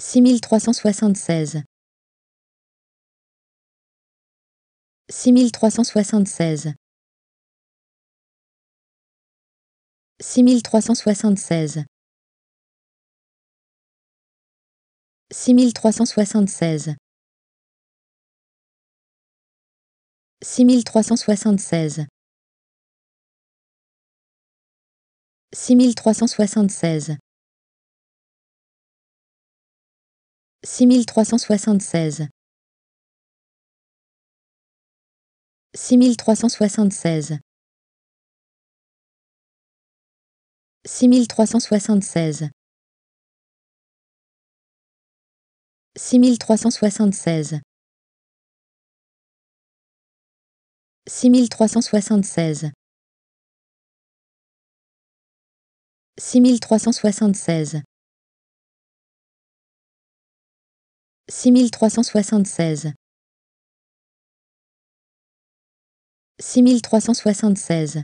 6376 6376 6376 6376 6376 6376 6376 6376 6376 6376 6376 6376 six mille trois cent soixante-seize six mille trois cent soixante-seize